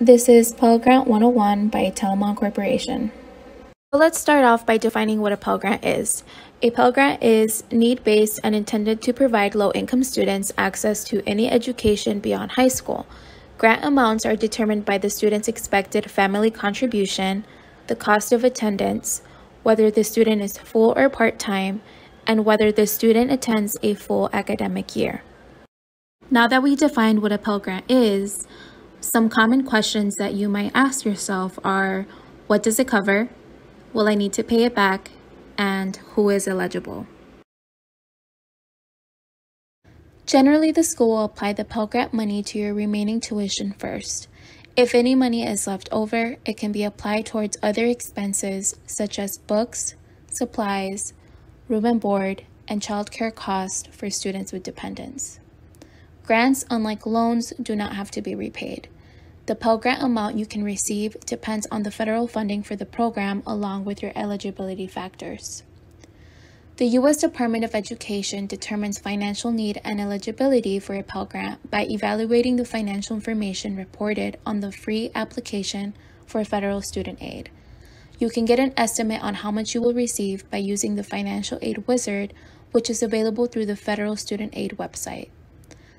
This is Pell Grant 101 by Telamon Corporation. let's start off by defining what a Pell Grant is. A Pell Grant is need-based and intended to provide low-income students access to any education beyond high school. Grant amounts are determined by the student's expected family contribution, the cost of attendance, whether the student is full or part-time, and whether the student attends a full academic year. Now that we defined what a Pell Grant is, some common questions that you might ask yourself are what does it cover? Will I need to pay it back? And who is eligible? Generally, the school will apply the Pell Grant money to your remaining tuition first. If any money is left over, it can be applied towards other expenses such as books, supplies, room and board, and childcare costs for students with dependents. Grants, unlike loans, do not have to be repaid. The Pell Grant amount you can receive depends on the federal funding for the program along with your eligibility factors. The U.S. Department of Education determines financial need and eligibility for a Pell Grant by evaluating the financial information reported on the free application for federal student aid. You can get an estimate on how much you will receive by using the Financial Aid Wizard, which is available through the Federal Student Aid website.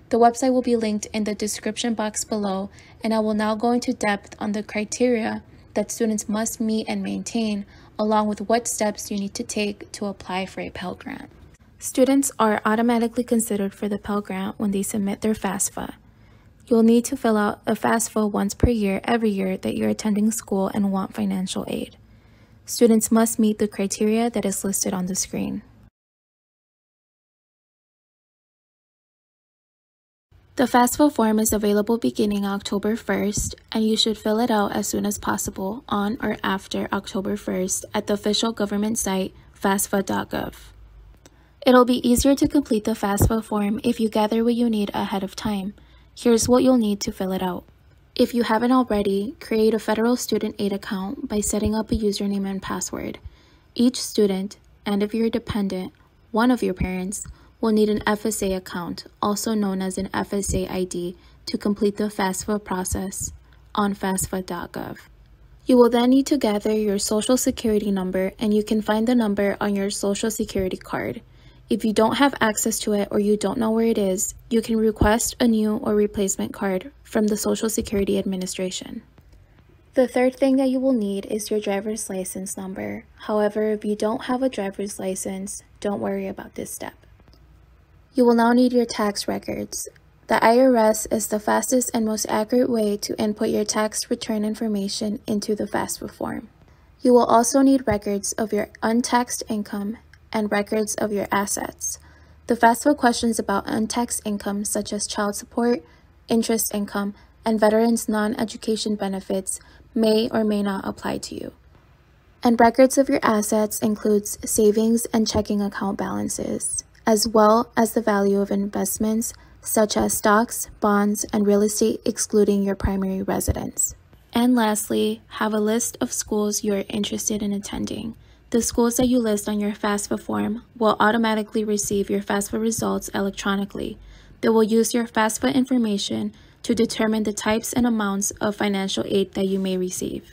The website will be linked in the description box below, and I will now go into depth on the criteria that students must meet and maintain, along with what steps you need to take to apply for a Pell Grant. Students are automatically considered for the Pell Grant when they submit their FAFSA. You'll need to fill out a FAFSA once per year every year that you're attending school and want financial aid. Students must meet the criteria that is listed on the screen. The FAFSA form is available beginning October 1st, and you should fill it out as soon as possible on or after October 1st at the official government site, FAFSA.gov. It'll be easier to complete the FAFSA form if you gather what you need ahead of time. Here's what you'll need to fill it out. If you haven't already, create a federal student aid account by setting up a username and password. Each student, and if you're a dependent, one of your parents, will need an FSA account, also known as an FSA ID, to complete the FAFSA process on FAFSA.gov. You will then need to gather your social security number and you can find the number on your social security card. If you don't have access to it or you don't know where it is, you can request a new or replacement card from the Social Security Administration. The third thing that you will need is your driver's license number. However, if you don't have a driver's license, don't worry about this step. You will now need your tax records. The IRS is the fastest and most accurate way to input your tax return information into the FAFSA form. You will also need records of your untaxed income and records of your assets. The FAFSA questions about untaxed income such as child support, interest income, and veterans' non-education benefits may or may not apply to you. And records of your assets includes savings and checking account balances as well as the value of investments such as stocks, bonds, and real estate excluding your primary residence. And lastly, have a list of schools you are interested in attending. The schools that you list on your FAFSA form will automatically receive your FAFSA results electronically. They will use your FAFSA information to determine the types and amounts of financial aid that you may receive.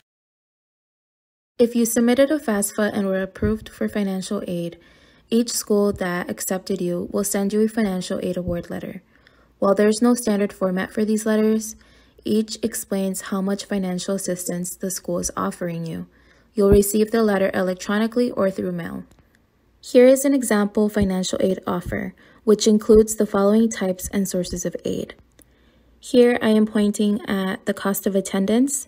If you submitted a FAFSA and were approved for financial aid, each school that accepted you will send you a financial aid award letter. While there is no standard format for these letters, each explains how much financial assistance the school is offering you. You'll receive the letter electronically or through mail. Here is an example financial aid offer, which includes the following types and sources of aid. Here I am pointing at the cost of attendance.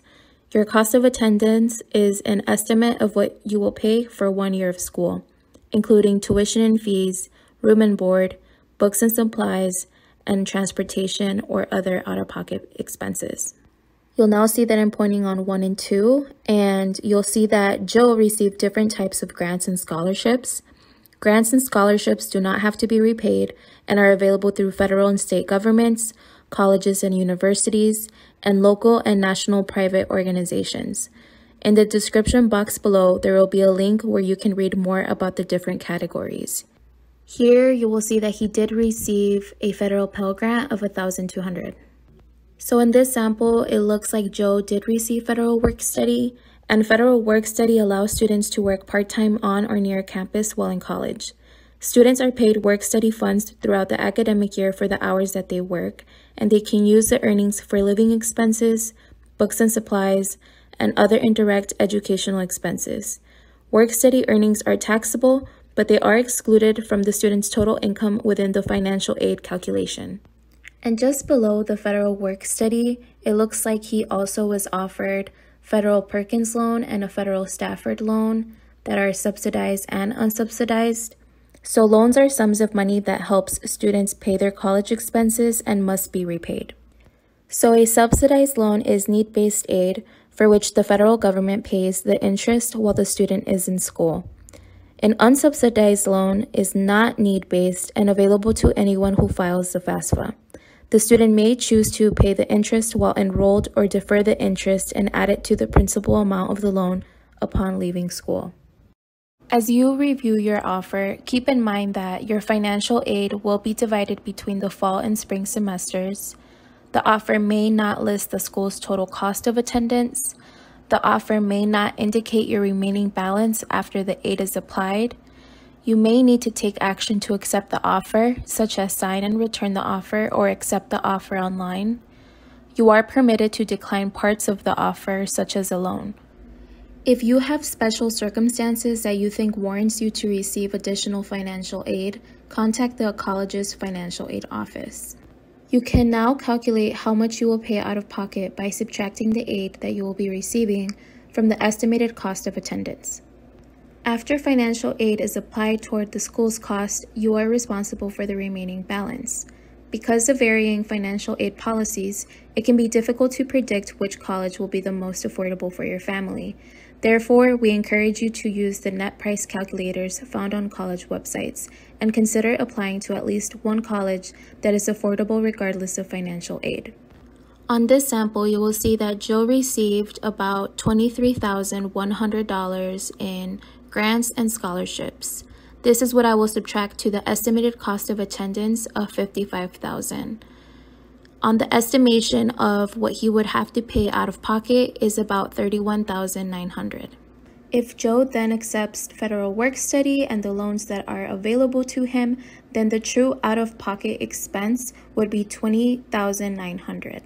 Your cost of attendance is an estimate of what you will pay for one year of school including tuition and fees, room and board, books and supplies, and transportation or other out-of-pocket expenses. You'll now see that I'm pointing on one and two, and you'll see that Joe received different types of grants and scholarships. Grants and scholarships do not have to be repaid and are available through federal and state governments, colleges and universities, and local and national private organizations. In the description box below, there will be a link where you can read more about the different categories. Here, you will see that he did receive a federal Pell Grant of 1200 So in this sample, it looks like Joe did receive federal work study, and federal work study allows students to work part-time on or near campus while in college. Students are paid work study funds throughout the academic year for the hours that they work, and they can use the earnings for living expenses, books and supplies, and other indirect educational expenses. Work study earnings are taxable, but they are excluded from the student's total income within the financial aid calculation. And just below the federal work study, it looks like he also was offered federal Perkins loan and a federal Stafford loan that are subsidized and unsubsidized. So loans are sums of money that helps students pay their college expenses and must be repaid. So a subsidized loan is need-based aid for which the federal government pays the interest while the student is in school. An unsubsidized loan is not need based and available to anyone who files the FAFSA. The student may choose to pay the interest while enrolled or defer the interest and add it to the principal amount of the loan upon leaving school. As you review your offer, keep in mind that your financial aid will be divided between the fall and spring semesters, the offer may not list the school's total cost of attendance. The offer may not indicate your remaining balance after the aid is applied. You may need to take action to accept the offer, such as sign and return the offer or accept the offer online. You are permitted to decline parts of the offer, such as a loan. If you have special circumstances that you think warrants you to receive additional financial aid, contact the college's financial aid office. You can now calculate how much you will pay out of pocket by subtracting the aid that you will be receiving from the estimated cost of attendance. After financial aid is applied toward the school's cost, you are responsible for the remaining balance. Because of varying financial aid policies, it can be difficult to predict which college will be the most affordable for your family. Therefore, we encourage you to use the net price calculators found on college websites and consider applying to at least one college that is affordable regardless of financial aid. On this sample, you will see that Jill received about $23,100 in grants and scholarships. This is what I will subtract to the estimated cost of attendance of $55,000 on the estimation of what he would have to pay out of pocket is about 31900 if Joe then accepts federal work study and the loans that are available to him, then the true out-of-pocket expense would be 20900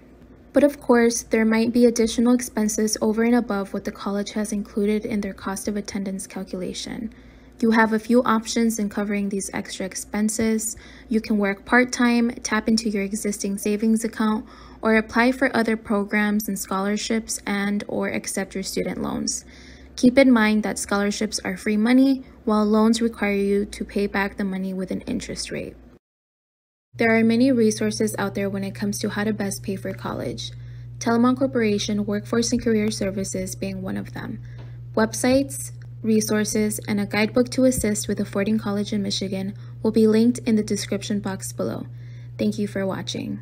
But of course, there might be additional expenses over and above what the college has included in their cost of attendance calculation. You have a few options in covering these extra expenses. You can work part-time, tap into your existing savings account, or apply for other programs and scholarships and or accept your student loans. Keep in mind that scholarships are free money, while loans require you to pay back the money with an interest rate. There are many resources out there when it comes to how to best pay for college. Telemon Corporation Workforce and Career Services being one of them. Websites, resources, and a guidebook to assist with affording college in Michigan will be linked in the description box below. Thank you for watching.